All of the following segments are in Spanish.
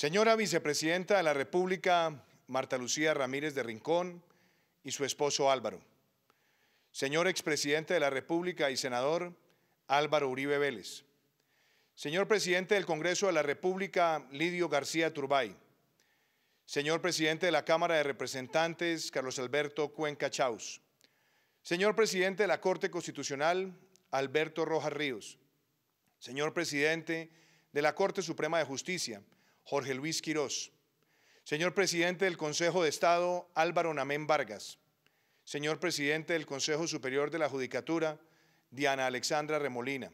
Señora Vicepresidenta de la República, Marta Lucía Ramírez de Rincón y su esposo Álvaro. Señor Expresidente de la República y Senador Álvaro Uribe Vélez. Señor Presidente del Congreso de la República, Lidio García Turbay. Señor Presidente de la Cámara de Representantes, Carlos Alberto Cuenca Chaus. Señor Presidente de la Corte Constitucional, Alberto Rojas Ríos. Señor Presidente de la Corte Suprema de Justicia, Jorge Luis Quirós. Señor presidente del Consejo de Estado, Álvaro Namén Vargas. Señor presidente del Consejo Superior de la Judicatura, Diana Alexandra Remolina.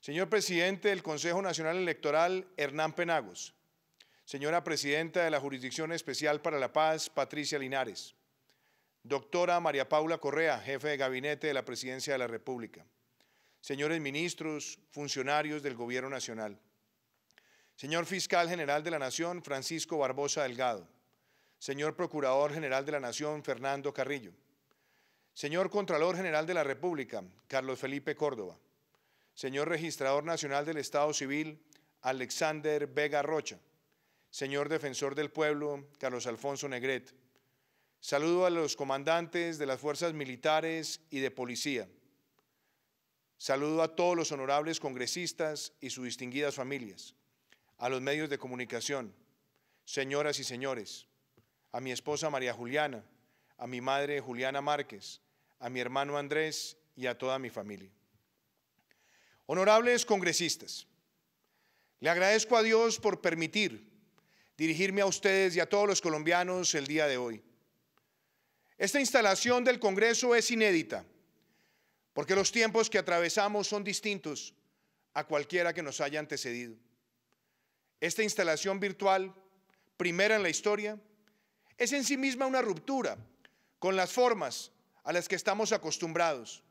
Señor presidente del Consejo Nacional Electoral, Hernán Penagos. Señora presidenta de la Jurisdicción Especial para la Paz, Patricia Linares. Doctora María Paula Correa, jefe de gabinete de la Presidencia de la República. Señores ministros, funcionarios del Gobierno Nacional. Señor Fiscal General de la Nación, Francisco Barbosa Delgado. Señor Procurador General de la Nación, Fernando Carrillo. Señor Contralor General de la República, Carlos Felipe Córdoba. Señor Registrador Nacional del Estado Civil, Alexander Vega Rocha. Señor Defensor del Pueblo, Carlos Alfonso Negret. Saludo a los comandantes de las fuerzas militares y de policía. Saludo a todos los honorables congresistas y sus distinguidas familias a los medios de comunicación, señoras y señores, a mi esposa María Juliana, a mi madre Juliana Márquez, a mi hermano Andrés y a toda mi familia. Honorables congresistas, le agradezco a Dios por permitir dirigirme a ustedes y a todos los colombianos el día de hoy. Esta instalación del Congreso es inédita, porque los tiempos que atravesamos son distintos a cualquiera que nos haya antecedido. Esta instalación virtual, primera en la historia, es en sí misma una ruptura con las formas a las que estamos acostumbrados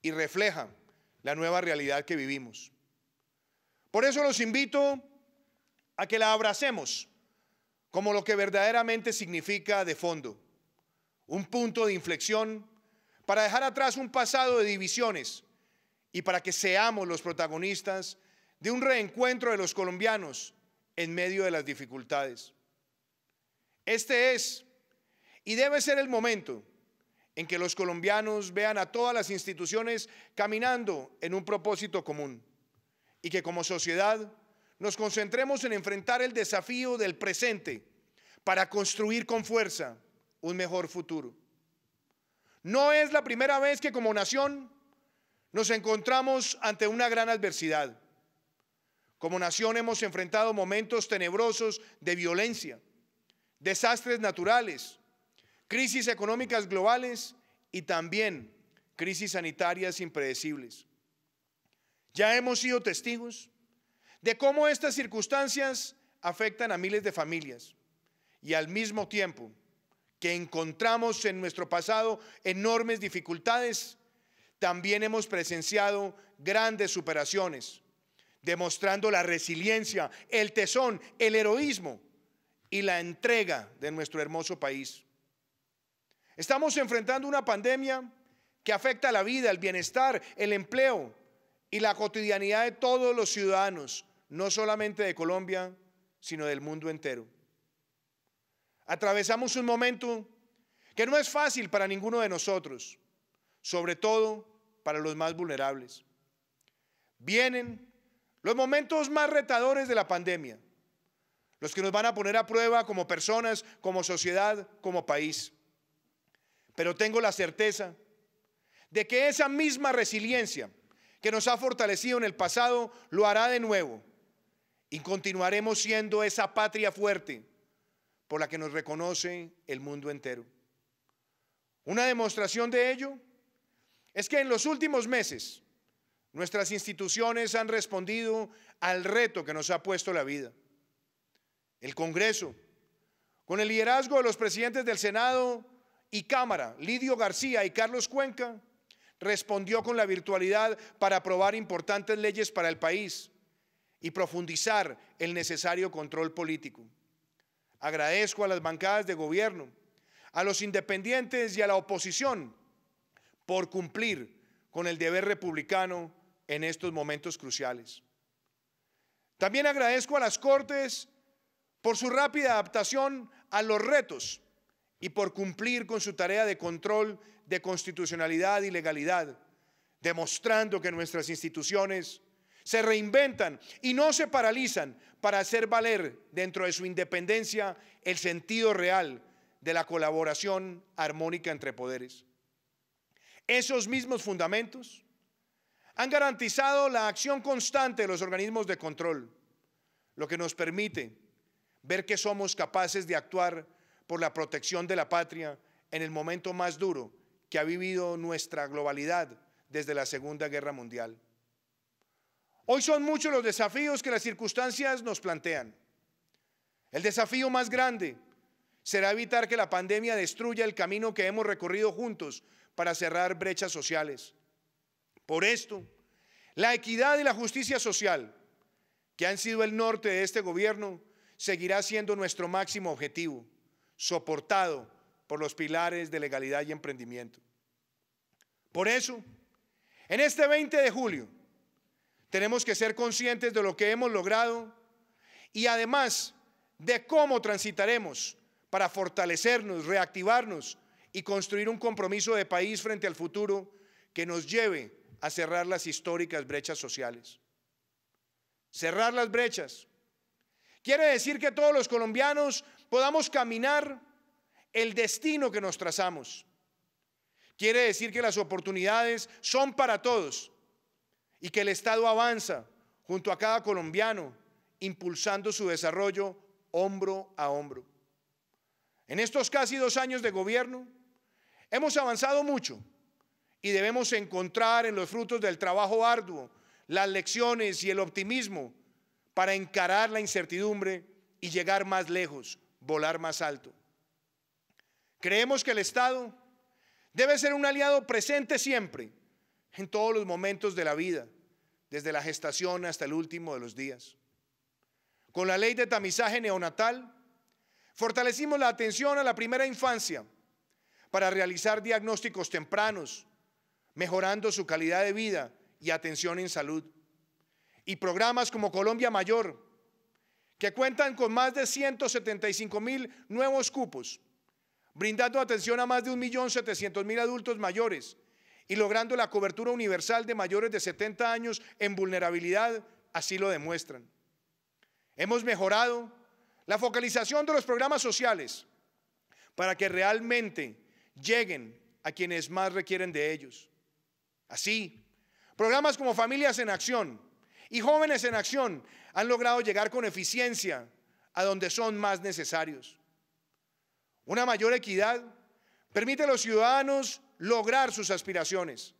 y refleja la nueva realidad que vivimos. Por eso los invito a que la abracemos como lo que verdaderamente significa de fondo, un punto de inflexión para dejar atrás un pasado de divisiones y para que seamos los protagonistas de un reencuentro de los colombianos en medio de las dificultades. Este es y debe ser el momento en que los colombianos vean a todas las instituciones caminando en un propósito común y que como sociedad nos concentremos en enfrentar el desafío del presente para construir con fuerza un mejor futuro. No es la primera vez que como nación nos encontramos ante una gran adversidad como nación hemos enfrentado momentos tenebrosos de violencia, desastres naturales, crisis económicas globales y también crisis sanitarias impredecibles. Ya hemos sido testigos de cómo estas circunstancias afectan a miles de familias y al mismo tiempo que encontramos en nuestro pasado enormes dificultades, también hemos presenciado grandes superaciones demostrando la resiliencia, el tesón, el heroísmo y la entrega de nuestro hermoso país. Estamos enfrentando una pandemia que afecta la vida, el bienestar, el empleo y la cotidianidad de todos los ciudadanos, no solamente de Colombia, sino del mundo entero. Atravesamos un momento que no es fácil para ninguno de nosotros, sobre todo para los más vulnerables. Vienen los momentos más retadores de la pandemia, los que nos van a poner a prueba como personas, como sociedad, como país. Pero tengo la certeza de que esa misma resiliencia que nos ha fortalecido en el pasado lo hará de nuevo y continuaremos siendo esa patria fuerte por la que nos reconoce el mundo entero. Una demostración de ello es que en los últimos meses Nuestras instituciones han respondido al reto que nos ha puesto la vida. El Congreso, con el liderazgo de los presidentes del Senado y Cámara, Lidio García y Carlos Cuenca, respondió con la virtualidad para aprobar importantes leyes para el país y profundizar el necesario control político. Agradezco a las bancadas de gobierno, a los independientes y a la oposición por cumplir con el deber republicano en estos momentos cruciales. También agradezco a las Cortes por su rápida adaptación a los retos y por cumplir con su tarea de control de constitucionalidad y legalidad, demostrando que nuestras instituciones se reinventan y no se paralizan para hacer valer dentro de su independencia el sentido real de la colaboración armónica entre poderes. Esos mismos fundamentos han garantizado la acción constante de los organismos de control, lo que nos permite ver que somos capaces de actuar por la protección de la patria en el momento más duro que ha vivido nuestra globalidad desde la Segunda Guerra Mundial. Hoy son muchos los desafíos que las circunstancias nos plantean. El desafío más grande será evitar que la pandemia destruya el camino que hemos recorrido juntos para cerrar brechas sociales, por esto, la equidad y la justicia social, que han sido el norte de este gobierno, seguirá siendo nuestro máximo objetivo, soportado por los pilares de legalidad y emprendimiento. Por eso, en este 20 de julio, tenemos que ser conscientes de lo que hemos logrado y además de cómo transitaremos para fortalecernos, reactivarnos y construir un compromiso de país frente al futuro que nos lleve a cerrar las históricas brechas sociales. Cerrar las brechas. Quiere decir que todos los colombianos podamos caminar el destino que nos trazamos. Quiere decir que las oportunidades son para todos y que el Estado avanza junto a cada colombiano, impulsando su desarrollo hombro a hombro. En estos casi dos años de gobierno, hemos avanzado mucho y debemos encontrar en los frutos del trabajo arduo las lecciones y el optimismo para encarar la incertidumbre y llegar más lejos, volar más alto. Creemos que el Estado debe ser un aliado presente siempre, en todos los momentos de la vida, desde la gestación hasta el último de los días. Con la ley de tamizaje neonatal, fortalecimos la atención a la primera infancia para realizar diagnósticos tempranos mejorando su calidad de vida y atención en salud. Y programas como Colombia Mayor, que cuentan con más de 175 mil nuevos cupos, brindando atención a más de 1.700.000 adultos mayores y logrando la cobertura universal de mayores de 70 años en vulnerabilidad, así lo demuestran. Hemos mejorado la focalización de los programas sociales para que realmente lleguen a quienes más requieren de ellos. Así, programas como Familias en Acción y Jóvenes en Acción han logrado llegar con eficiencia a donde son más necesarios. Una mayor equidad permite a los ciudadanos lograr sus aspiraciones.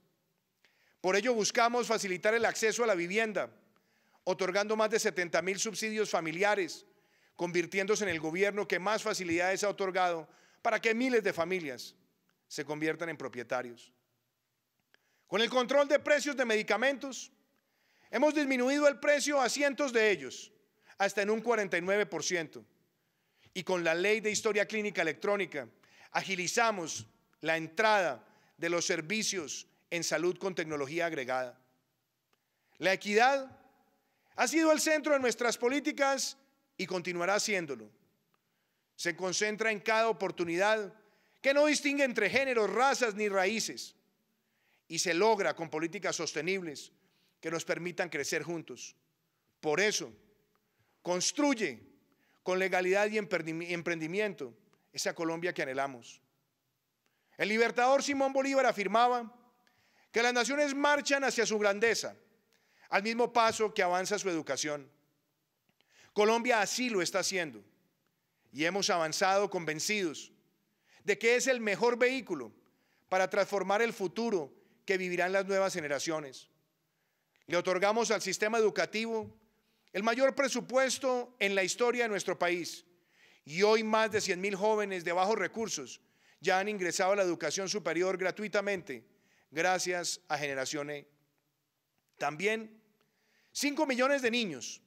Por ello buscamos facilitar el acceso a la vivienda, otorgando más de 70 mil subsidios familiares, convirtiéndose en el gobierno que más facilidades ha otorgado para que miles de familias se conviertan en propietarios. Con el control de precios de medicamentos, hemos disminuido el precio a cientos de ellos, hasta en un 49%. Y con la ley de historia clínica electrónica, agilizamos la entrada de los servicios en salud con tecnología agregada. La equidad ha sido el centro de nuestras políticas y continuará siéndolo. Se concentra en cada oportunidad que no distingue entre géneros, razas ni raíces y se logra con políticas sostenibles que nos permitan crecer juntos. Por eso, construye con legalidad y emprendimiento esa Colombia que anhelamos. El libertador Simón Bolívar afirmaba que las naciones marchan hacia su grandeza, al mismo paso que avanza su educación. Colombia así lo está haciendo y hemos avanzado convencidos de que es el mejor vehículo para transformar el futuro que vivirán las nuevas generaciones. Le otorgamos al sistema educativo el mayor presupuesto en la historia de nuestro país y hoy más de 100 mil jóvenes de bajos recursos ya han ingresado a la educación superior gratuitamente gracias a Generación E. También 5 millones de niños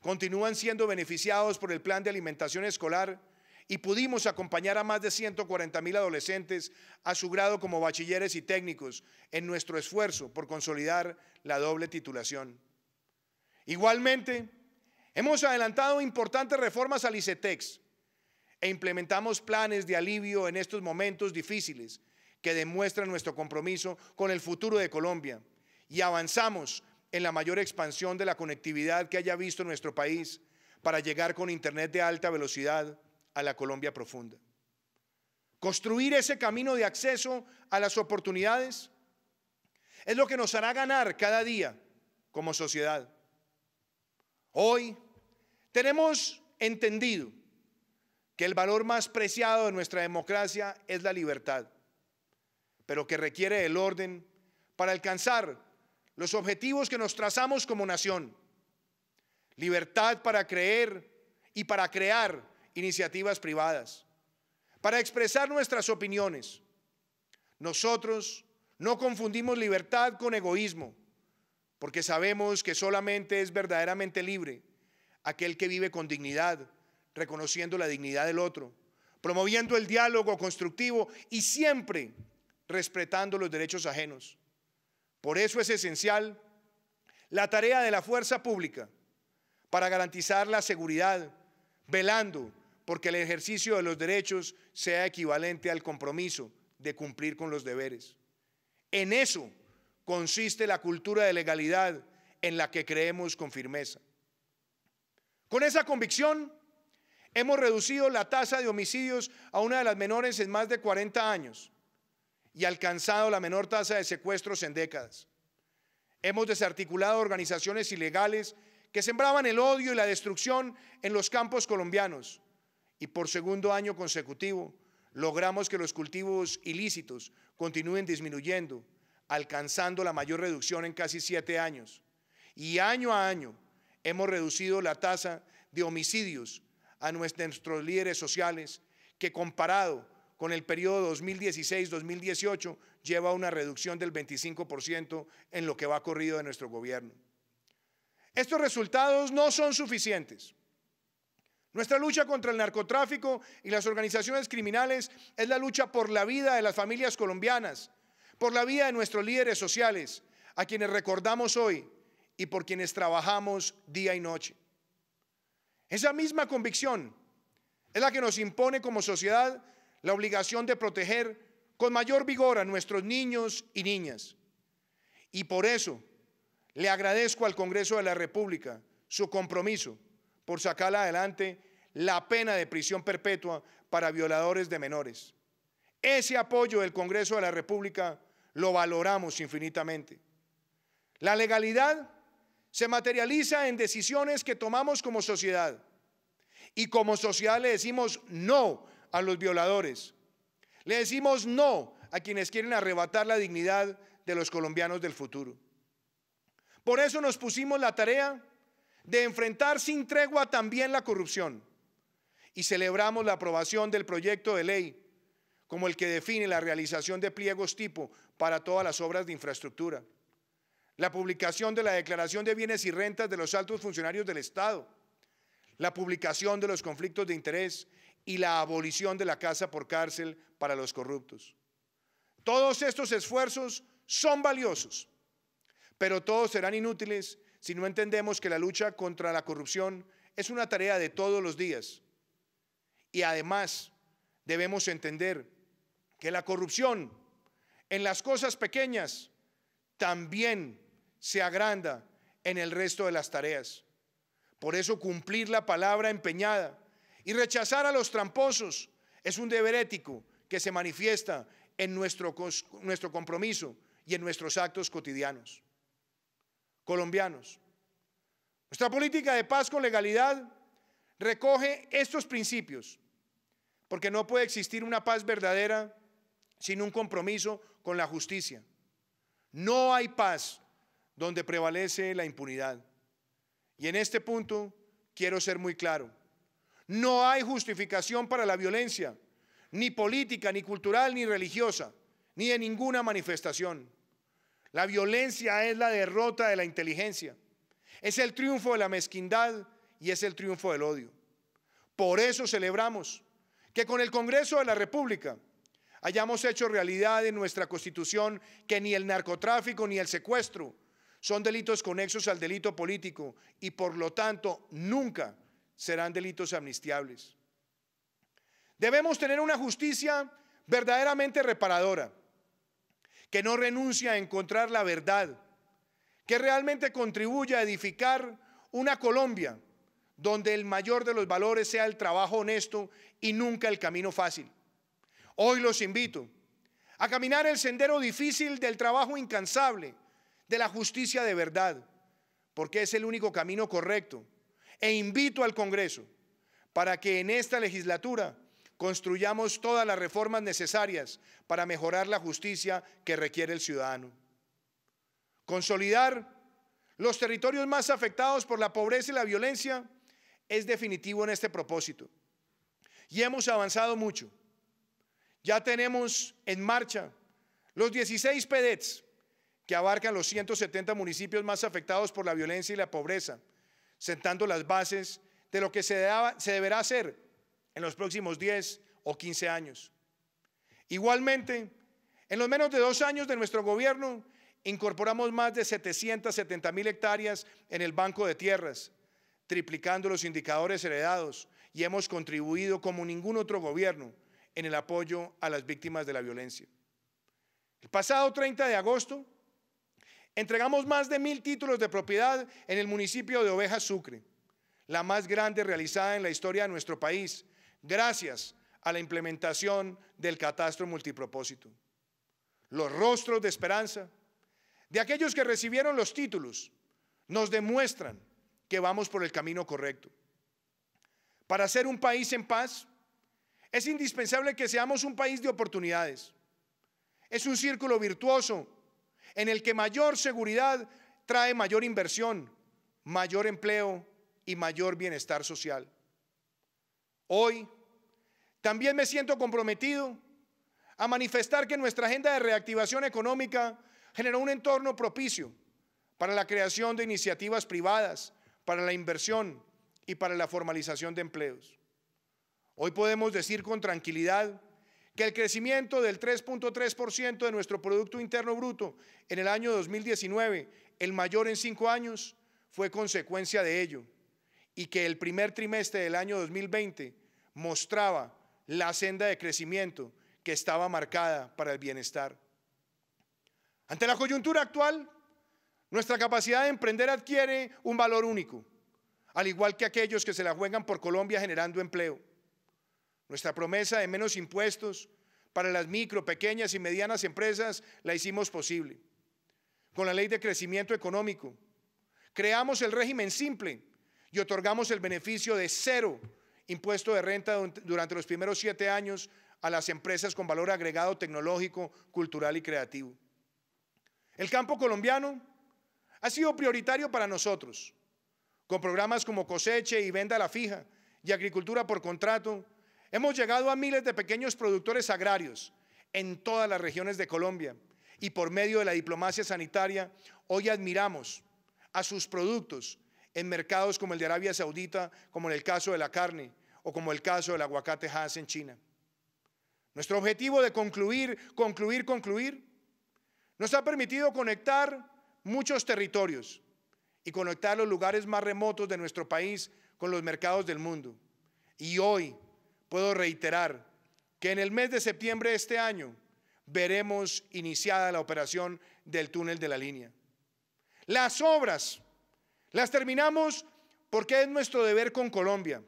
continúan siendo beneficiados por el plan de alimentación escolar y pudimos acompañar a más de 140 mil adolescentes a su grado como bachilleres y técnicos en nuestro esfuerzo por consolidar la doble titulación. Igualmente, hemos adelantado importantes reformas al ICETEX e implementamos planes de alivio en estos momentos difíciles que demuestran nuestro compromiso con el futuro de Colombia y avanzamos en la mayor expansión de la conectividad que haya visto nuestro país para llegar con Internet de alta velocidad a la Colombia profunda. Construir ese camino de acceso a las oportunidades es lo que nos hará ganar cada día como sociedad. Hoy tenemos entendido que el valor más preciado de nuestra democracia es la libertad, pero que requiere el orden para alcanzar los objetivos que nos trazamos como nación. Libertad para creer y para crear iniciativas privadas, para expresar nuestras opiniones. Nosotros no confundimos libertad con egoísmo, porque sabemos que solamente es verdaderamente libre aquel que vive con dignidad, reconociendo la dignidad del otro, promoviendo el diálogo constructivo y siempre respetando los derechos ajenos. Por eso es esencial la tarea de la fuerza pública para garantizar la seguridad, velando porque el ejercicio de los derechos sea equivalente al compromiso de cumplir con los deberes. En eso consiste la cultura de legalidad en la que creemos con firmeza. Con esa convicción hemos reducido la tasa de homicidios a una de las menores en más de 40 años y alcanzado la menor tasa de secuestros en décadas. Hemos desarticulado organizaciones ilegales que sembraban el odio y la destrucción en los campos colombianos y por segundo año consecutivo, logramos que los cultivos ilícitos continúen disminuyendo, alcanzando la mayor reducción en casi siete años. Y año a año hemos reducido la tasa de homicidios a nuestros líderes sociales, que comparado con el periodo 2016-2018 lleva a una reducción del 25% en lo que va corrido de nuestro gobierno. Estos resultados no son suficientes. Nuestra lucha contra el narcotráfico y las organizaciones criminales es la lucha por la vida de las familias colombianas, por la vida de nuestros líderes sociales, a quienes recordamos hoy y por quienes trabajamos día y noche. Esa misma convicción es la que nos impone como sociedad la obligación de proteger con mayor vigor a nuestros niños y niñas. Y por eso le agradezco al Congreso de la República su compromiso por sacar adelante la pena de prisión perpetua para violadores de menores. Ese apoyo del Congreso de la República lo valoramos infinitamente. La legalidad se materializa en decisiones que tomamos como sociedad. Y como sociedad le decimos no a los violadores. Le decimos no a quienes quieren arrebatar la dignidad de los colombianos del futuro. Por eso nos pusimos la tarea de enfrentar sin tregua también la corrupción. Y celebramos la aprobación del proyecto de ley como el que define la realización de pliegos tipo para todas las obras de infraestructura, la publicación de la declaración de bienes y rentas de los altos funcionarios del Estado, la publicación de los conflictos de interés y la abolición de la casa por cárcel para los corruptos. Todos estos esfuerzos son valiosos, pero todos serán inútiles si no entendemos que la lucha contra la corrupción es una tarea de todos los días. Y además debemos entender que la corrupción en las cosas pequeñas también se agranda en el resto de las tareas. Por eso cumplir la palabra empeñada y rechazar a los tramposos es un deber ético que se manifiesta en nuestro, nuestro compromiso y en nuestros actos cotidianos colombianos. Nuestra política de paz con legalidad recoge estos principios, porque no puede existir una paz verdadera sin un compromiso con la justicia. No hay paz donde prevalece la impunidad. Y en este punto quiero ser muy claro. No hay justificación para la violencia, ni política, ni cultural, ni religiosa, ni en ninguna manifestación. La violencia es la derrota de la inteligencia. Es el triunfo de la mezquindad y es el triunfo del odio. Por eso celebramos que con el Congreso de la República hayamos hecho realidad en nuestra Constitución que ni el narcotráfico ni el secuestro son delitos conexos al delito político y por lo tanto nunca serán delitos amnistiables. Debemos tener una justicia verdaderamente reparadora que no renuncia a encontrar la verdad, que realmente contribuya a edificar una Colombia donde el mayor de los valores sea el trabajo honesto y nunca el camino fácil. Hoy los invito a caminar el sendero difícil del trabajo incansable, de la justicia de verdad, porque es el único camino correcto. E invito al Congreso para que en esta legislatura Construyamos todas las reformas necesarias para mejorar la justicia que requiere el ciudadano. Consolidar los territorios más afectados por la pobreza y la violencia es definitivo en este propósito. Y hemos avanzado mucho. Ya tenemos en marcha los 16 PEDETs que abarcan los 170 municipios más afectados por la violencia y la pobreza, sentando las bases de lo que se, deberá hacer en los próximos 10 o 15 años. Igualmente, en los menos de dos años de nuestro gobierno, incorporamos más de 770 mil hectáreas en el Banco de Tierras, triplicando los indicadores heredados y hemos contribuido como ningún otro gobierno en el apoyo a las víctimas de la violencia. El pasado 30 de agosto, entregamos más de mil títulos de propiedad en el municipio de Oveja Sucre, la más grande realizada en la historia de nuestro país, gracias a la implementación del catastro multipropósito. Los rostros de esperanza de aquellos que recibieron los títulos nos demuestran que vamos por el camino correcto. Para ser un país en paz, es indispensable que seamos un país de oportunidades. Es un círculo virtuoso en el que mayor seguridad trae mayor inversión, mayor empleo y mayor bienestar social. Hoy también me siento comprometido a manifestar que nuestra agenda de reactivación económica generó un entorno propicio para la creación de iniciativas privadas, para la inversión y para la formalización de empleos. Hoy podemos decir con tranquilidad que el crecimiento del 3.3% de nuestro Producto Interno Bruto en el año 2019, el mayor en cinco años, fue consecuencia de ello y que el primer trimestre del año 2020 mostraba la senda de crecimiento que estaba marcada para el bienestar. Ante la coyuntura actual, nuestra capacidad de emprender adquiere un valor único, al igual que aquellos que se la juegan por Colombia generando empleo. Nuestra promesa de menos impuestos para las micro, pequeñas y medianas empresas la hicimos posible. Con la ley de crecimiento económico, creamos el régimen simple y otorgamos el beneficio de cero impuesto de renta durante los primeros siete años a las empresas con valor agregado tecnológico, cultural y creativo. El campo colombiano ha sido prioritario para nosotros, con programas como coseche y venda a la fija y agricultura por contrato, hemos llegado a miles de pequeños productores agrarios en todas las regiones de Colombia y por medio de la diplomacia sanitaria hoy admiramos a sus productos en mercados como el de Arabia Saudita, como en el caso de la carne o como el caso del aguacate Haas en China. Nuestro objetivo de concluir, concluir, concluir, nos ha permitido conectar muchos territorios y conectar los lugares más remotos de nuestro país con los mercados del mundo. Y hoy puedo reiterar que en el mes de septiembre de este año veremos iniciada la operación del túnel de la línea. Las obras las terminamos porque es nuestro deber con Colombia.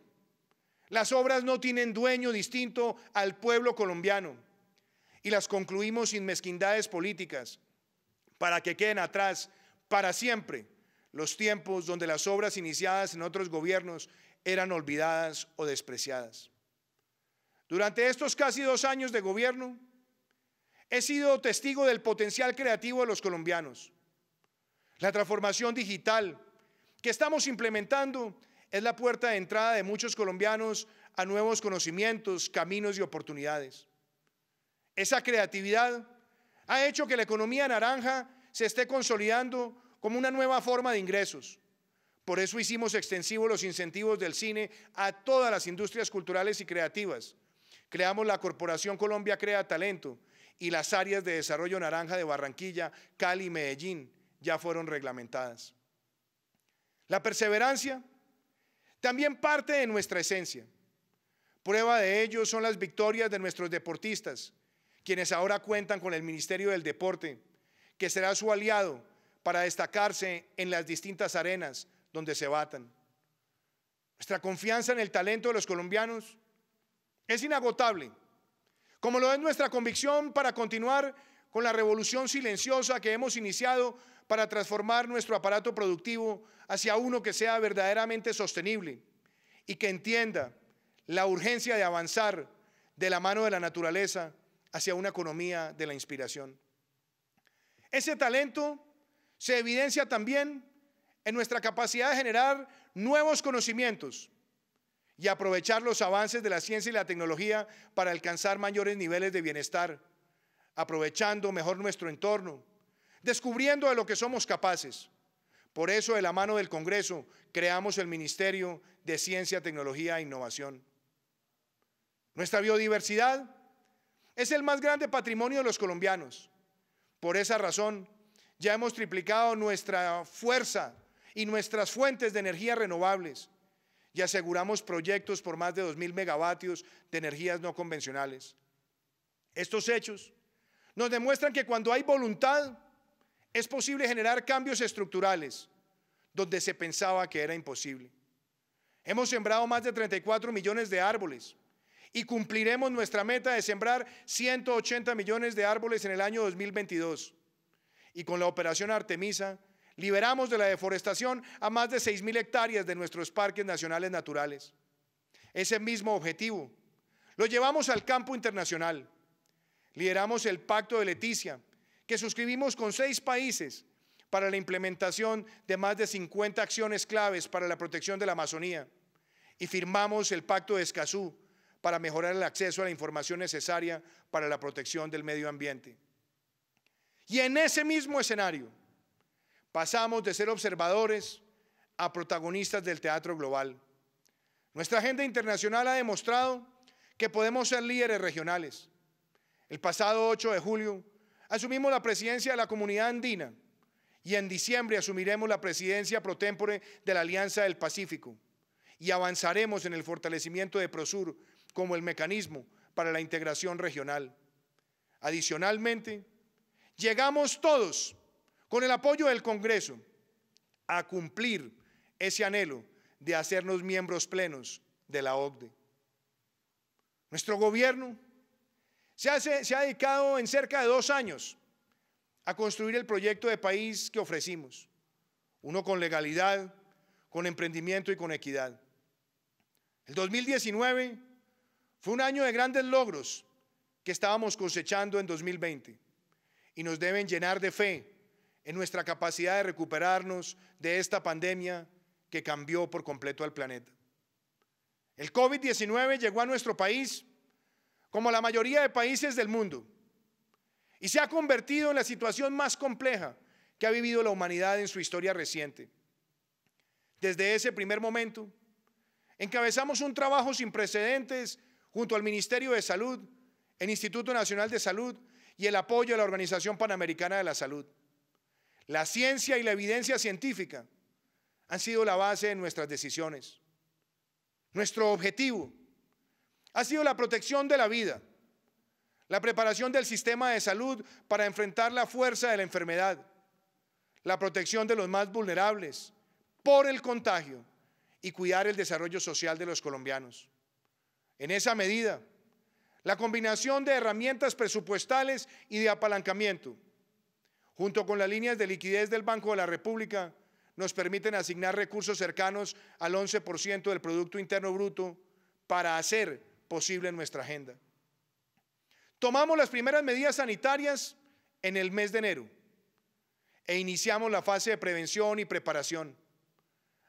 Las obras no tienen dueño distinto al pueblo colombiano y las concluimos sin mezquindades políticas para que queden atrás para siempre los tiempos donde las obras iniciadas en otros gobiernos eran olvidadas o despreciadas. Durante estos casi dos años de gobierno, he sido testigo del potencial creativo de los colombianos. La transformación digital, que estamos implementando es la puerta de entrada de muchos colombianos a nuevos conocimientos, caminos y oportunidades. Esa creatividad ha hecho que la economía naranja se esté consolidando como una nueva forma de ingresos. Por eso hicimos extensivos los incentivos del cine a todas las industrias culturales y creativas. Creamos la Corporación Colombia Crea Talento y las áreas de desarrollo naranja de Barranquilla, Cali y Medellín ya fueron reglamentadas. La perseverancia también parte de nuestra esencia. Prueba de ello son las victorias de nuestros deportistas, quienes ahora cuentan con el Ministerio del Deporte, que será su aliado para destacarse en las distintas arenas donde se batan. Nuestra confianza en el talento de los colombianos es inagotable, como lo es nuestra convicción para continuar con la revolución silenciosa que hemos iniciado para transformar nuestro aparato productivo hacia uno que sea verdaderamente sostenible y que entienda la urgencia de avanzar de la mano de la naturaleza hacia una economía de la inspiración. Ese talento se evidencia también en nuestra capacidad de generar nuevos conocimientos y aprovechar los avances de la ciencia y la tecnología para alcanzar mayores niveles de bienestar, aprovechando mejor nuestro entorno, descubriendo de lo que somos capaces. Por eso, de la mano del Congreso, creamos el Ministerio de Ciencia, Tecnología e Innovación. Nuestra biodiversidad es el más grande patrimonio de los colombianos. Por esa razón, ya hemos triplicado nuestra fuerza y nuestras fuentes de energías renovables y aseguramos proyectos por más de 2.000 megavatios de energías no convencionales. Estos hechos nos demuestran que cuando hay voluntad, es posible generar cambios estructurales donde se pensaba que era imposible. Hemos sembrado más de 34 millones de árboles y cumpliremos nuestra meta de sembrar 180 millones de árboles en el año 2022. Y con la operación Artemisa, liberamos de la deforestación a más de 6.000 hectáreas de nuestros parques nacionales naturales. Ese mismo objetivo lo llevamos al campo internacional. Lideramos el Pacto de Leticia, que suscribimos con seis países para la implementación de más de 50 acciones claves para la protección de la Amazonía y firmamos el Pacto de Escazú para mejorar el acceso a la información necesaria para la protección del medio ambiente. Y en ese mismo escenario pasamos de ser observadores a protagonistas del teatro global. Nuestra agenda internacional ha demostrado que podemos ser líderes regionales. El pasado 8 de julio Asumimos la presidencia de la comunidad andina y en diciembre asumiremos la presidencia pro tempore de la Alianza del Pacífico y avanzaremos en el fortalecimiento de Prosur como el mecanismo para la integración regional. Adicionalmente, llegamos todos, con el apoyo del Congreso, a cumplir ese anhelo de hacernos miembros plenos de la OCDE. Nuestro gobierno se, ha dedicado en cerca de dos años a construir el proyecto de país que ofrecimos, uno con legalidad, con emprendimiento y con equidad. El 2019 fue un año de grandes logros que estábamos cosechando en 2020 y nos deben llenar de fe en nuestra capacidad de recuperarnos de esta pandemia que cambió por completo al planeta. El COVID-19 llegó a nuestro país como la mayoría de países del mundo, y se ha convertido en la situación más compleja que ha vivido la humanidad en su historia reciente. Desde ese primer momento, encabezamos un trabajo sin precedentes junto al Ministerio de Salud, el Instituto Nacional de Salud y el apoyo a la Organización Panamericana de la Salud. La ciencia y la evidencia científica han sido la base de nuestras decisiones. Nuestro objetivo ha sido la protección de la vida, la preparación del sistema de salud para enfrentar la fuerza de la enfermedad, la protección de los más vulnerables por el contagio y cuidar el desarrollo social de los colombianos. En esa medida, la combinación de herramientas presupuestales y de apalancamiento, junto con las líneas de liquidez del Banco de la República, nos permiten asignar recursos cercanos al 11% del Producto Interno Bruto para hacer posible en nuestra agenda. Tomamos las primeras medidas sanitarias en el mes de enero e iniciamos la fase de prevención y preparación.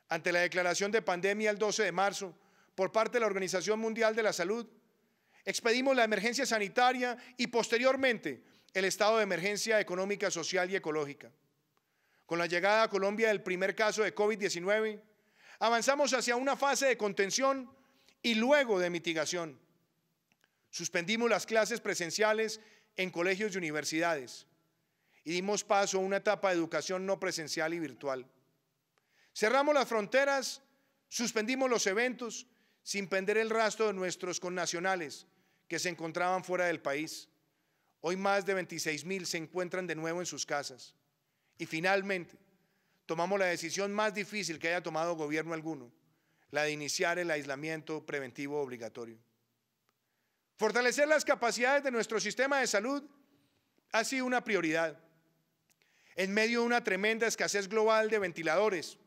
Ante la declaración de pandemia el 12 de marzo por parte de la Organización Mundial de la Salud, expedimos la emergencia sanitaria y posteriormente el estado de emergencia económica, social y ecológica. Con la llegada a Colombia del primer caso de COVID-19, avanzamos hacia una fase de contención y luego de mitigación. Suspendimos las clases presenciales en colegios y universidades y dimos paso a una etapa de educación no presencial y virtual. Cerramos las fronteras, suspendimos los eventos sin pender el rastro de nuestros connacionales que se encontraban fuera del país. Hoy más de 26 mil se encuentran de nuevo en sus casas. Y finalmente, tomamos la decisión más difícil que haya tomado gobierno alguno la de iniciar el aislamiento preventivo obligatorio. Fortalecer las capacidades de nuestro sistema de salud ha sido una prioridad. En medio de una tremenda escasez global de ventiladores,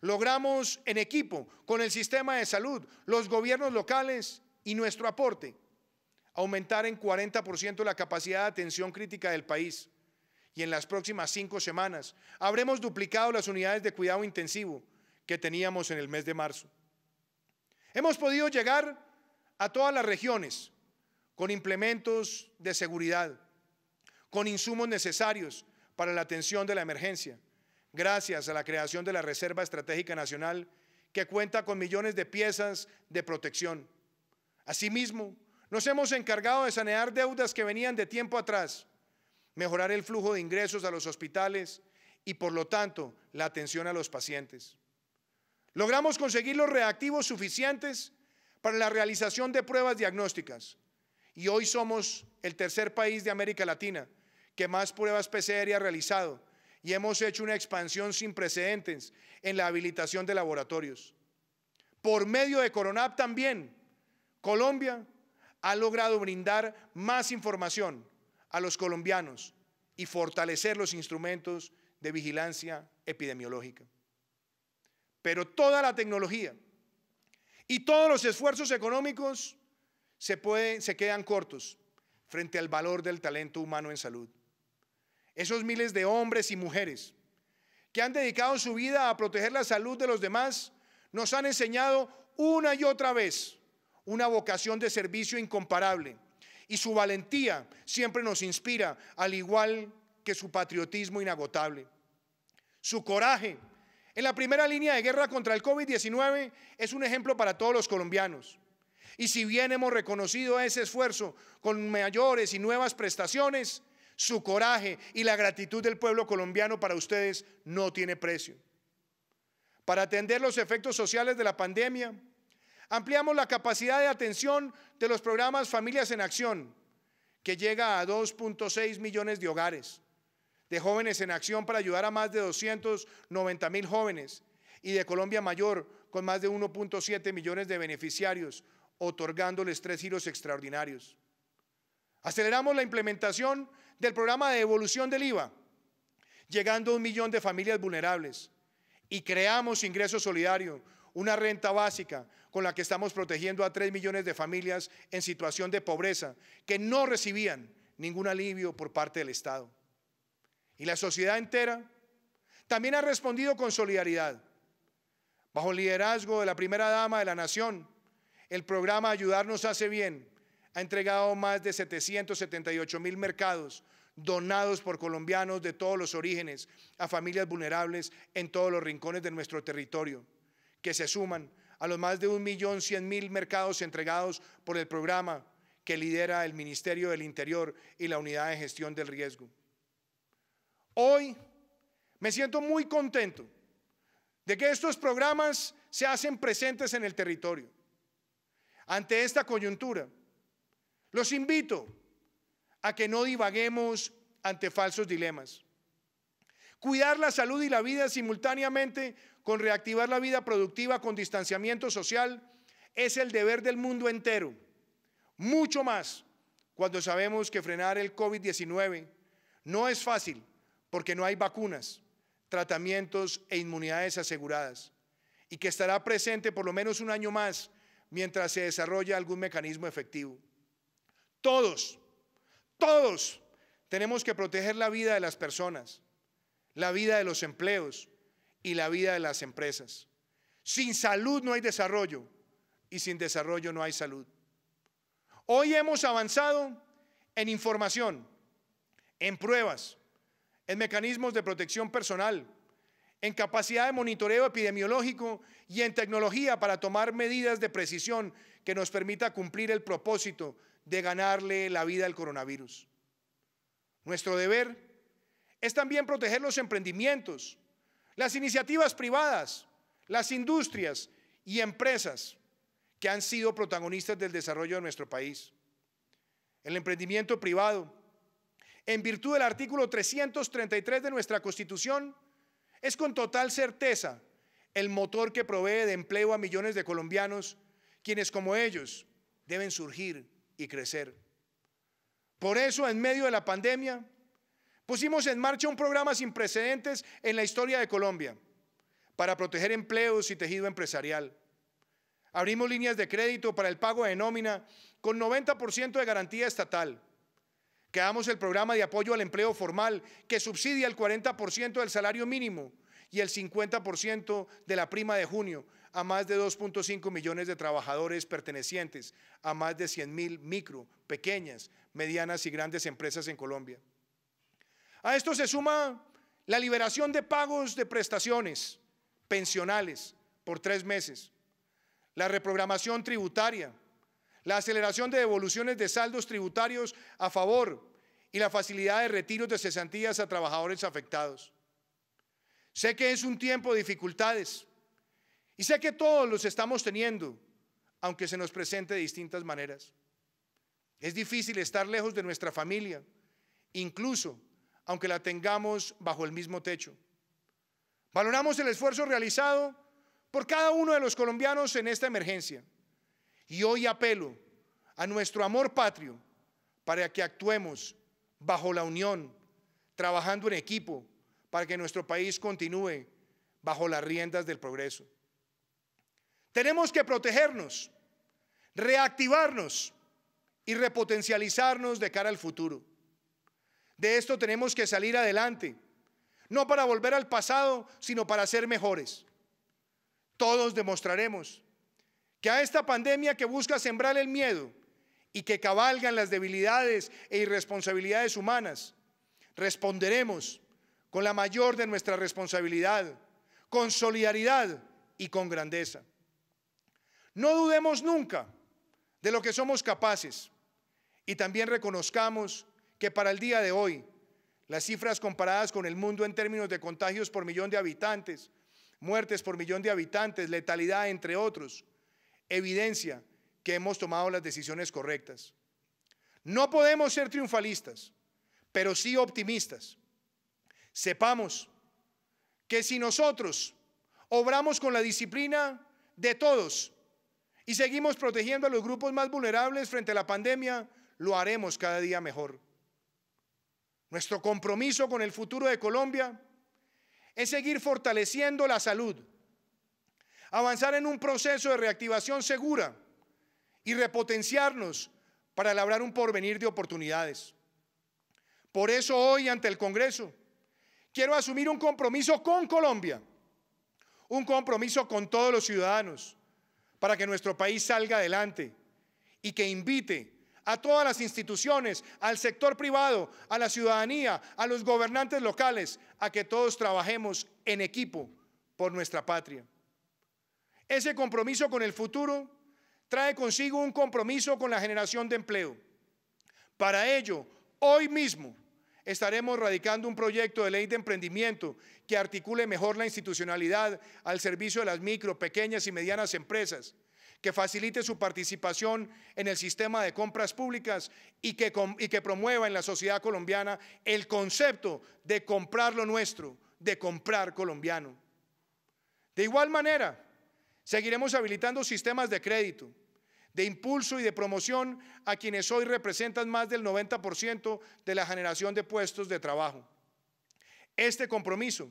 logramos en equipo con el sistema de salud, los gobiernos locales y nuestro aporte aumentar en 40% la capacidad de atención crítica del país. Y en las próximas cinco semanas habremos duplicado las unidades de cuidado intensivo, que teníamos en el mes de marzo. Hemos podido llegar a todas las regiones con implementos de seguridad, con insumos necesarios para la atención de la emergencia, gracias a la creación de la Reserva Estratégica Nacional que cuenta con millones de piezas de protección. Asimismo, nos hemos encargado de sanear deudas que venían de tiempo atrás, mejorar el flujo de ingresos a los hospitales y, por lo tanto, la atención a los pacientes. Logramos conseguir los reactivos suficientes para la realización de pruebas diagnósticas y hoy somos el tercer país de América Latina que más pruebas PCR ha realizado y hemos hecho una expansión sin precedentes en la habilitación de laboratorios. Por medio de Coronap también, Colombia ha logrado brindar más información a los colombianos y fortalecer los instrumentos de vigilancia epidemiológica. Pero toda la tecnología y todos los esfuerzos económicos se, pueden, se quedan cortos frente al valor del talento humano en salud. Esos miles de hombres y mujeres que han dedicado su vida a proteger la salud de los demás nos han enseñado una y otra vez una vocación de servicio incomparable y su valentía siempre nos inspira, al igual que su patriotismo inagotable. Su coraje en la primera línea de guerra contra el COVID-19 es un ejemplo para todos los colombianos. Y si bien hemos reconocido ese esfuerzo con mayores y nuevas prestaciones, su coraje y la gratitud del pueblo colombiano para ustedes no tiene precio. Para atender los efectos sociales de la pandemia, ampliamos la capacidad de atención de los programas Familias en Acción, que llega a 2.6 millones de hogares de Jóvenes en Acción para ayudar a más de 290 mil jóvenes y de Colombia Mayor con más de 1.7 millones de beneficiarios, otorgándoles tres giros extraordinarios. Aceleramos la implementación del programa de evolución del IVA, llegando a un millón de familias vulnerables y creamos ingreso solidario, una renta básica con la que estamos protegiendo a 3 millones de familias en situación de pobreza que no recibían ningún alivio por parte del Estado y la sociedad entera, también ha respondido con solidaridad. Bajo el liderazgo de la primera dama de la nación, el programa Ayudarnos hace bien ha entregado más de 778 mil mercados donados por colombianos de todos los orígenes a familias vulnerables en todos los rincones de nuestro territorio, que se suman a los más de 1.100.000 mercados entregados por el programa que lidera el Ministerio del Interior y la Unidad de Gestión del Riesgo. Hoy me siento muy contento de que estos programas se hacen presentes en el territorio. Ante esta coyuntura, los invito a que no divaguemos ante falsos dilemas. Cuidar la salud y la vida simultáneamente con reactivar la vida productiva con distanciamiento social es el deber del mundo entero, mucho más cuando sabemos que frenar el COVID-19 no es fácil porque no hay vacunas, tratamientos e inmunidades aseguradas, y que estará presente por lo menos un año más mientras se desarrolla algún mecanismo efectivo. Todos, todos tenemos que proteger la vida de las personas, la vida de los empleos y la vida de las empresas. Sin salud no hay desarrollo y sin desarrollo no hay salud. Hoy hemos avanzado en información, en pruebas, en mecanismos de protección personal, en capacidad de monitoreo epidemiológico y en tecnología para tomar medidas de precisión que nos permita cumplir el propósito de ganarle la vida al coronavirus. Nuestro deber es también proteger los emprendimientos, las iniciativas privadas, las industrias y empresas que han sido protagonistas del desarrollo de nuestro país. El emprendimiento privado en virtud del artículo 333 de nuestra Constitución, es con total certeza el motor que provee de empleo a millones de colombianos, quienes como ellos deben surgir y crecer. Por eso, en medio de la pandemia, pusimos en marcha un programa sin precedentes en la historia de Colombia para proteger empleos y tejido empresarial. Abrimos líneas de crédito para el pago de nómina con 90% de garantía estatal Quedamos el programa de apoyo al empleo formal que subsidia el 40% del salario mínimo y el 50% de la prima de junio a más de 2.5 millones de trabajadores pertenecientes a más de 100.000 micro, pequeñas, medianas y grandes empresas en Colombia. A esto se suma la liberación de pagos de prestaciones pensionales por tres meses, la reprogramación tributaria, la aceleración de devoluciones de saldos tributarios a favor y la facilidad de retiros de cesantías a trabajadores afectados. Sé que es un tiempo de dificultades y sé que todos los estamos teniendo, aunque se nos presente de distintas maneras. Es difícil estar lejos de nuestra familia, incluso aunque la tengamos bajo el mismo techo. Valoramos el esfuerzo realizado por cada uno de los colombianos en esta emergencia. Y hoy apelo a nuestro amor patrio para que actuemos bajo la unión, trabajando en equipo, para que nuestro país continúe bajo las riendas del progreso. Tenemos que protegernos, reactivarnos y repotencializarnos de cara al futuro. De esto tenemos que salir adelante, no para volver al pasado, sino para ser mejores. Todos demostraremos que a esta pandemia que busca sembrar el miedo y que cabalgan las debilidades e irresponsabilidades humanas, responderemos con la mayor de nuestra responsabilidad, con solidaridad y con grandeza. No dudemos nunca de lo que somos capaces y también reconozcamos que para el día de hoy las cifras comparadas con el mundo en términos de contagios por millón de habitantes, muertes por millón de habitantes, letalidad, entre otros, evidencia que hemos tomado las decisiones correctas. No podemos ser triunfalistas, pero sí optimistas. Sepamos que si nosotros obramos con la disciplina de todos y seguimos protegiendo a los grupos más vulnerables frente a la pandemia, lo haremos cada día mejor. Nuestro compromiso con el futuro de Colombia es seguir fortaleciendo la salud, avanzar en un proceso de reactivación segura y repotenciarnos para labrar un porvenir de oportunidades. Por eso hoy ante el Congreso quiero asumir un compromiso con Colombia, un compromiso con todos los ciudadanos, para que nuestro país salga adelante y que invite a todas las instituciones, al sector privado, a la ciudadanía, a los gobernantes locales, a que todos trabajemos en equipo por nuestra patria. Ese compromiso con el futuro trae consigo un compromiso con la generación de empleo. Para ello, hoy mismo estaremos radicando un proyecto de ley de emprendimiento que articule mejor la institucionalidad al servicio de las micro, pequeñas y medianas empresas, que facilite su participación en el sistema de compras públicas y que, promueva en la sociedad colombiana el concepto de comprar lo nuestro, de comprar colombiano. De igual manera, Seguiremos habilitando sistemas de crédito, de impulso y de promoción a quienes hoy representan más del 90% de la generación de puestos de trabajo. Este compromiso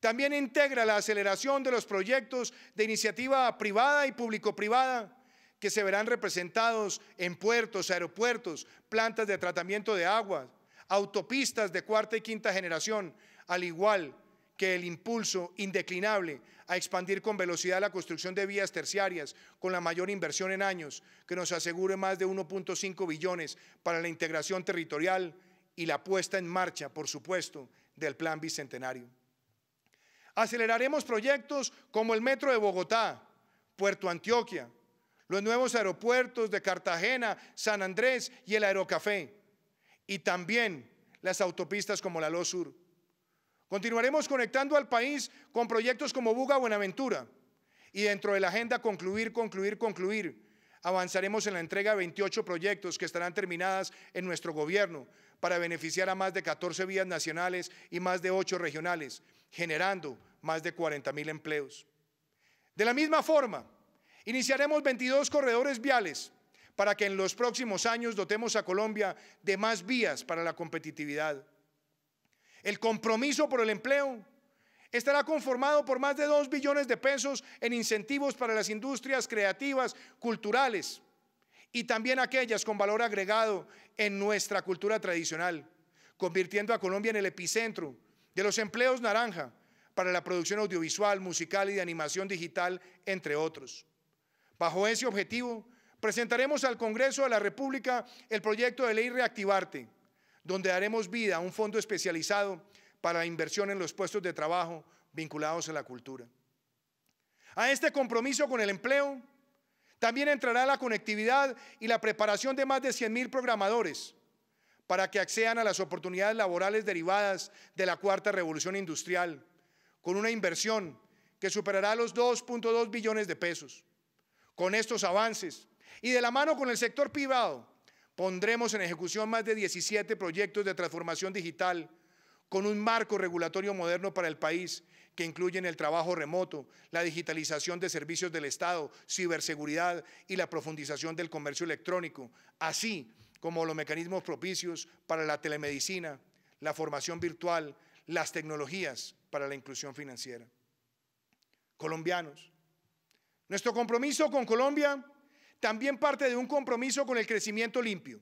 también integra la aceleración de los proyectos de iniciativa privada y público-privada que se verán representados en puertos, aeropuertos, plantas de tratamiento de agua, autopistas de cuarta y quinta generación, al igual que el impulso indeclinable a expandir con velocidad la construcción de vías terciarias con la mayor inversión en años, que nos asegure más de 1.5 billones para la integración territorial y la puesta en marcha, por supuesto, del Plan Bicentenario. Aceleraremos proyectos como el Metro de Bogotá, Puerto Antioquia, los nuevos aeropuertos de Cartagena, San Andrés y el Aerocafé, y también las autopistas como la Losur. Continuaremos conectando al país con proyectos como Buga Buenaventura y dentro de la agenda concluir, concluir, concluir. Avanzaremos en la entrega de 28 proyectos que estarán terminadas en nuestro gobierno para beneficiar a más de 14 vías nacionales y más de 8 regionales, generando más de 40 mil empleos. De la misma forma, iniciaremos 22 corredores viales para que en los próximos años dotemos a Colombia de más vías para la competitividad. El compromiso por el empleo estará conformado por más de 2 billones de pesos en incentivos para las industrias creativas, culturales y también aquellas con valor agregado en nuestra cultura tradicional, convirtiendo a Colombia en el epicentro de los empleos naranja para la producción audiovisual, musical y de animación digital, entre otros. Bajo ese objetivo, presentaremos al Congreso de la República el proyecto de ley Reactivarte, donde daremos vida a un fondo especializado para la inversión en los puestos de trabajo vinculados a la cultura. A este compromiso con el empleo también entrará la conectividad y la preparación de más de 100 mil programadores para que accedan a las oportunidades laborales derivadas de la cuarta revolución industrial, con una inversión que superará los 2.2 billones de pesos. Con estos avances y de la mano con el sector privado, Pondremos en ejecución más de 17 proyectos de transformación digital con un marco regulatorio moderno para el país que incluyen el trabajo remoto, la digitalización de servicios del Estado, ciberseguridad y la profundización del comercio electrónico, así como los mecanismos propicios para la telemedicina, la formación virtual, las tecnologías para la inclusión financiera. Colombianos, nuestro compromiso con Colombia también parte de un compromiso con el crecimiento limpio,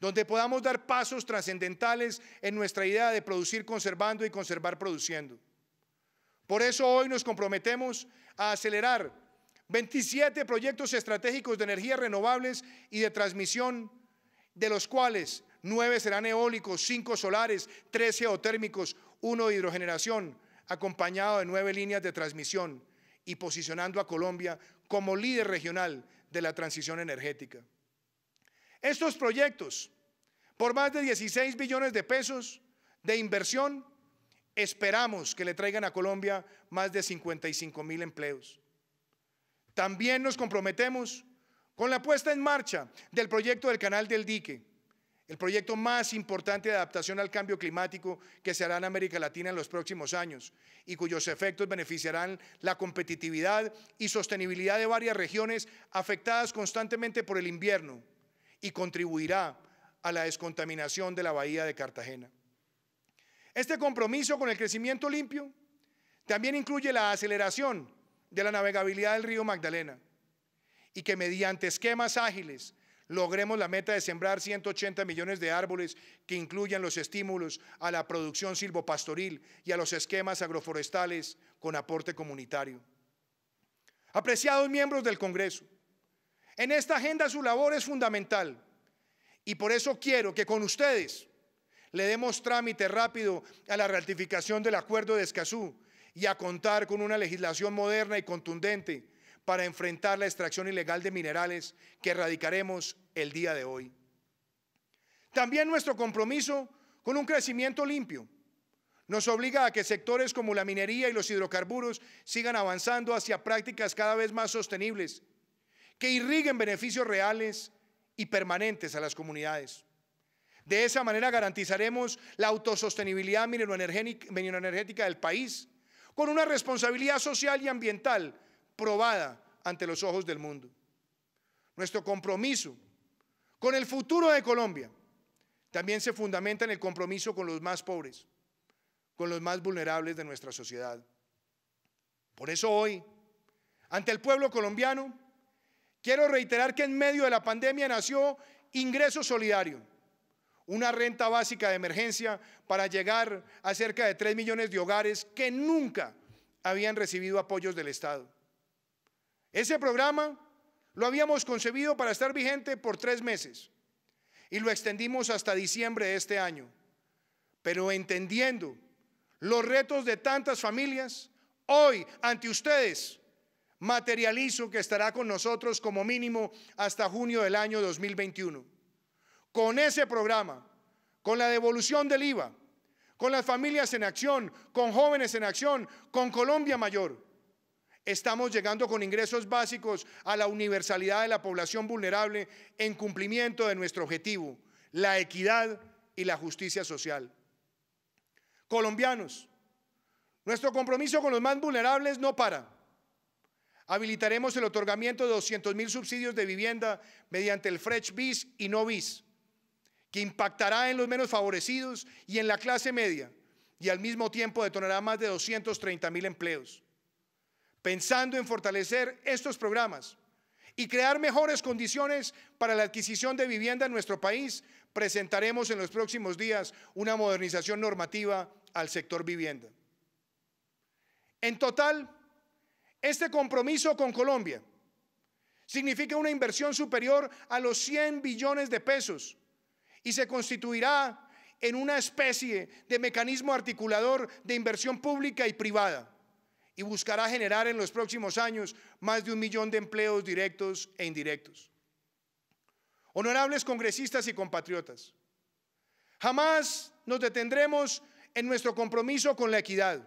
donde podamos dar pasos trascendentales en nuestra idea de producir conservando y conservar produciendo. Por eso hoy nos comprometemos a acelerar 27 proyectos estratégicos de energías renovables y de transmisión, de los cuales nueve serán eólicos, cinco solares, 3 geotérmicos, uno de hidrogeneración, acompañado de nueve líneas de transmisión y posicionando a Colombia como líder regional de la transición energética. Estos proyectos, por más de 16 billones de pesos de inversión, esperamos que le traigan a Colombia más de 55 mil empleos. También nos comprometemos con la puesta en marcha del proyecto del Canal del Dique, el proyecto más importante de adaptación al cambio climático que se hará en América Latina en los próximos años y cuyos efectos beneficiarán la competitividad y sostenibilidad de varias regiones afectadas constantemente por el invierno y contribuirá a la descontaminación de la bahía de Cartagena. Este compromiso con el crecimiento limpio también incluye la aceleración de la navegabilidad del río Magdalena y que mediante esquemas ágiles logremos la meta de sembrar 180 millones de árboles que incluyan los estímulos a la producción silvopastoril y a los esquemas agroforestales con aporte comunitario. Apreciados miembros del Congreso, en esta agenda su labor es fundamental y por eso quiero que con ustedes le demos trámite rápido a la ratificación del Acuerdo de Escazú y a contar con una legislación moderna y contundente para enfrentar la extracción ilegal de minerales que erradicaremos el día de hoy. También nuestro compromiso con un crecimiento limpio nos obliga a que sectores como la minería y los hidrocarburos sigan avanzando hacia prácticas cada vez más sostenibles, que irriguen beneficios reales y permanentes a las comunidades. De esa manera garantizaremos la autosostenibilidad mineroenergética del país, con una responsabilidad social y ambiental probada ante los ojos del mundo. Nuestro compromiso con el futuro de Colombia también se fundamenta en el compromiso con los más pobres, con los más vulnerables de nuestra sociedad. Por eso hoy, ante el pueblo colombiano, quiero reiterar que en medio de la pandemia nació Ingreso Solidario, una renta básica de emergencia para llegar a cerca de 3 millones de hogares que nunca habían recibido apoyos del Estado. Ese programa lo habíamos concebido para estar vigente por tres meses y lo extendimos hasta diciembre de este año. Pero entendiendo los retos de tantas familias, hoy ante ustedes materializo que estará con nosotros como mínimo hasta junio del año 2021. Con ese programa, con la devolución del IVA, con las familias en acción, con jóvenes en acción, con Colombia Mayor Estamos llegando con ingresos básicos a la universalidad de la población vulnerable en cumplimiento de nuestro objetivo, la equidad y la justicia social. Colombianos, nuestro compromiso con los más vulnerables no para. Habilitaremos el otorgamiento de 200 mil subsidios de vivienda mediante el Fresh BIS y No BIS, que impactará en los menos favorecidos y en la clase media, y al mismo tiempo detonará más de 230 mil empleos pensando en fortalecer estos programas y crear mejores condiciones para la adquisición de vivienda en nuestro país, presentaremos en los próximos días una modernización normativa al sector vivienda. En total, este compromiso con Colombia significa una inversión superior a los 100 billones de pesos y se constituirá en una especie de mecanismo articulador de inversión pública y privada y buscará generar en los próximos años más de un millón de empleos directos e indirectos. Honorables congresistas y compatriotas, jamás nos detendremos en nuestro compromiso con la equidad.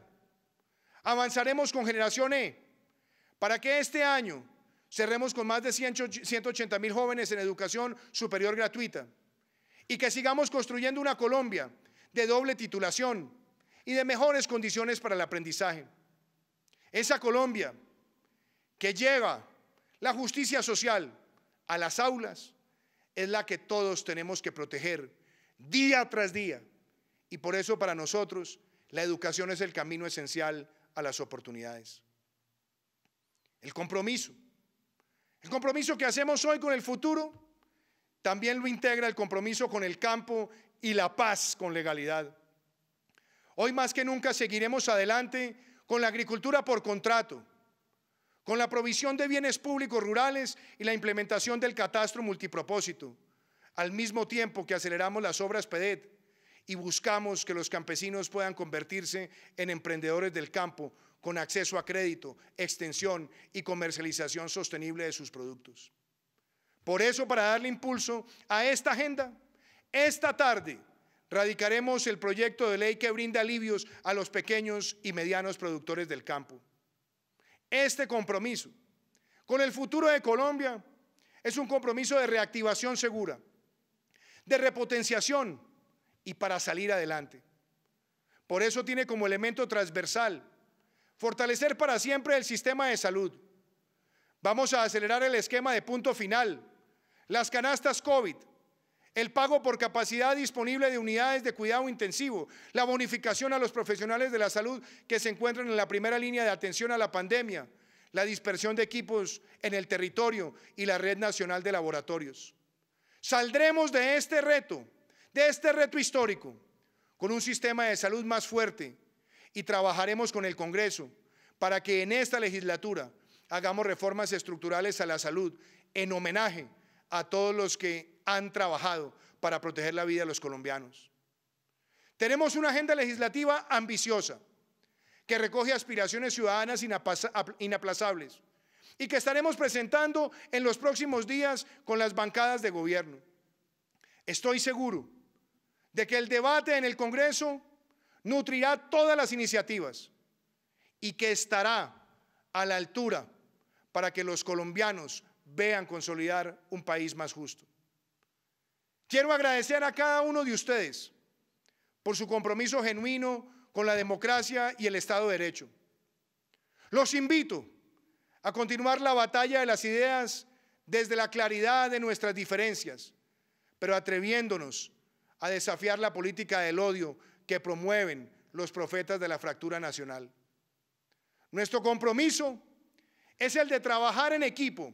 Avanzaremos con Generación E para que este año cerremos con más de 180 mil jóvenes en educación superior gratuita y que sigamos construyendo una Colombia de doble titulación y de mejores condiciones para el aprendizaje. Esa Colombia que lleva la justicia social a las aulas es la que todos tenemos que proteger día tras día. Y por eso para nosotros la educación es el camino esencial a las oportunidades. El compromiso. El compromiso que hacemos hoy con el futuro también lo integra el compromiso con el campo y la paz con legalidad. Hoy más que nunca seguiremos adelante con la agricultura por contrato, con la provisión de bienes públicos rurales y la implementación del catastro multipropósito, al mismo tiempo que aceleramos las obras PEDET y buscamos que los campesinos puedan convertirse en emprendedores del campo con acceso a crédito, extensión y comercialización sostenible de sus productos. Por eso, para darle impulso a esta agenda, esta tarde Radicaremos el proyecto de ley que brinda alivios a los pequeños y medianos productores del campo. Este compromiso con el futuro de Colombia es un compromiso de reactivación segura, de repotenciación y para salir adelante. Por eso tiene como elemento transversal fortalecer para siempre el sistema de salud. Vamos a acelerar el esquema de punto final, las canastas COVID, el pago por capacidad disponible de unidades de cuidado intensivo, la bonificación a los profesionales de la salud que se encuentran en la primera línea de atención a la pandemia, la dispersión de equipos en el territorio y la red nacional de laboratorios. Saldremos de este reto, de este reto histórico, con un sistema de salud más fuerte y trabajaremos con el Congreso para que en esta legislatura hagamos reformas estructurales a la salud en homenaje a todos los que han trabajado para proteger la vida de los colombianos. Tenemos una agenda legislativa ambiciosa que recoge aspiraciones ciudadanas inaplazables y que estaremos presentando en los próximos días con las bancadas de gobierno. Estoy seguro de que el debate en el Congreso nutrirá todas las iniciativas y que estará a la altura para que los colombianos vean consolidar un país más justo. Quiero agradecer a cada uno de ustedes por su compromiso genuino con la democracia y el Estado de Derecho. Los invito a continuar la batalla de las ideas desde la claridad de nuestras diferencias, pero atreviéndonos a desafiar la política del odio que promueven los profetas de la fractura nacional. Nuestro compromiso es el de trabajar en equipo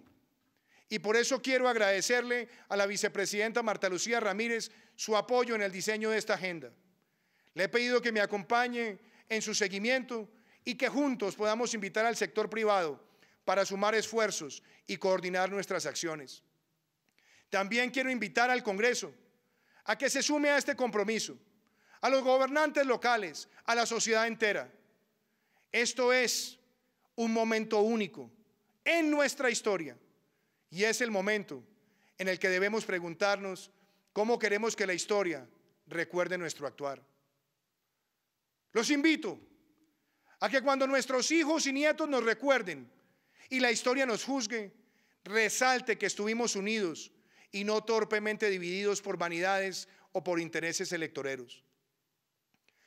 y por eso quiero agradecerle a la vicepresidenta Marta Lucía Ramírez su apoyo en el diseño de esta agenda. Le he pedido que me acompañe en su seguimiento y que juntos podamos invitar al sector privado para sumar esfuerzos y coordinar nuestras acciones. También quiero invitar al Congreso a que se sume a este compromiso, a los gobernantes locales, a la sociedad entera. Esto es un momento único en nuestra historia y es el momento en el que debemos preguntarnos cómo queremos que la historia recuerde nuestro actuar. Los invito a que cuando nuestros hijos y nietos nos recuerden y la historia nos juzgue, resalte que estuvimos unidos y no torpemente divididos por vanidades o por intereses electoreros.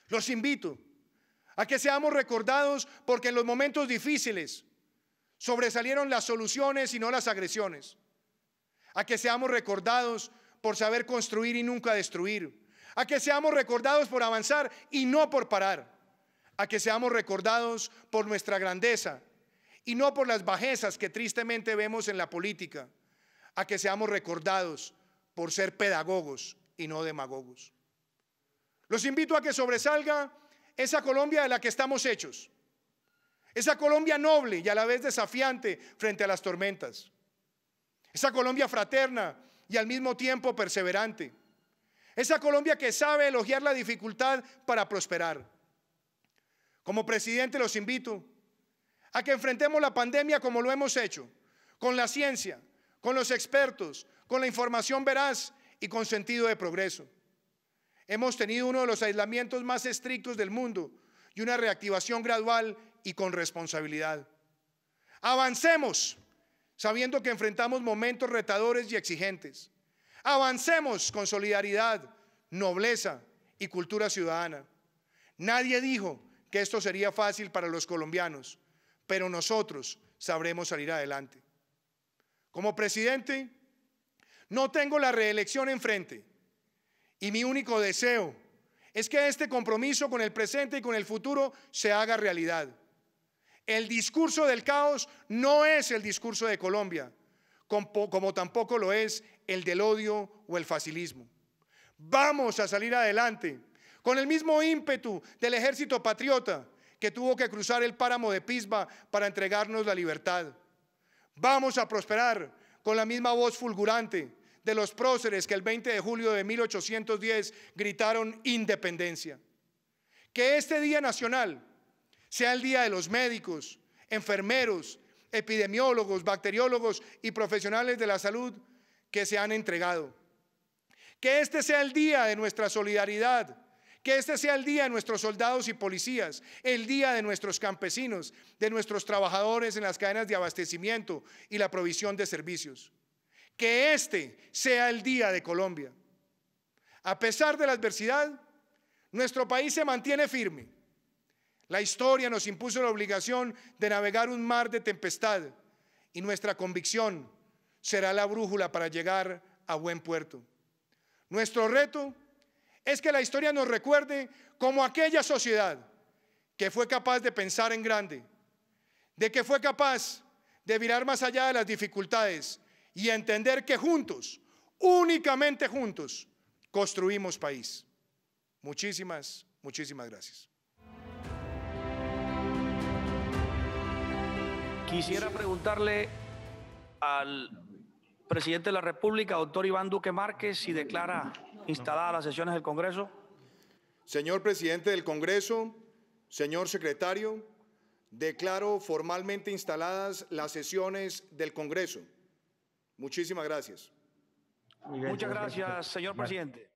Los invito a que seamos recordados porque en los momentos difíciles Sobresalieron las soluciones y no las agresiones. A que seamos recordados por saber construir y nunca destruir. A que seamos recordados por avanzar y no por parar. A que seamos recordados por nuestra grandeza y no por las bajezas que tristemente vemos en la política. A que seamos recordados por ser pedagogos y no demagogos. Los invito a que sobresalga esa Colombia de la que estamos hechos esa Colombia noble y a la vez desafiante frente a las tormentas. Esa Colombia fraterna y al mismo tiempo perseverante. Esa Colombia que sabe elogiar la dificultad para prosperar. Como presidente los invito a que enfrentemos la pandemia como lo hemos hecho, con la ciencia, con los expertos, con la información veraz y con sentido de progreso. Hemos tenido uno de los aislamientos más estrictos del mundo y una reactivación gradual y con responsabilidad. Avancemos sabiendo que enfrentamos momentos retadores y exigentes. Avancemos con solidaridad, nobleza y cultura ciudadana. Nadie dijo que esto sería fácil para los colombianos, pero nosotros sabremos salir adelante. Como presidente, no tengo la reelección enfrente y mi único deseo es que este compromiso con el presente y con el futuro se haga realidad. El discurso del caos no es el discurso de Colombia, como tampoco lo es el del odio o el facilismo. Vamos a salir adelante con el mismo ímpetu del ejército patriota que tuvo que cruzar el páramo de Pisba para entregarnos la libertad. Vamos a prosperar con la misma voz fulgurante de los próceres que el 20 de julio de 1810 gritaron independencia. Que este Día Nacional sea el día de los médicos, enfermeros, epidemiólogos, bacteriólogos y profesionales de la salud que se han entregado. Que este sea el día de nuestra solidaridad, que este sea el día de nuestros soldados y policías, el día de nuestros campesinos, de nuestros trabajadores en las cadenas de abastecimiento y la provisión de servicios. Que este sea el día de Colombia. A pesar de la adversidad, nuestro país se mantiene firme la historia nos impuso la obligación de navegar un mar de tempestad y nuestra convicción será la brújula para llegar a buen puerto. Nuestro reto es que la historia nos recuerde como aquella sociedad que fue capaz de pensar en grande, de que fue capaz de mirar más allá de las dificultades y entender que juntos, únicamente juntos, construimos país. Muchísimas, muchísimas gracias. Quisiera preguntarle al presidente de la República, doctor Iván Duque Márquez, si declara instaladas las sesiones del Congreso. Señor presidente del Congreso, señor secretario, declaro formalmente instaladas las sesiones del Congreso. Muchísimas gracias. Muchas gracias, señor presidente.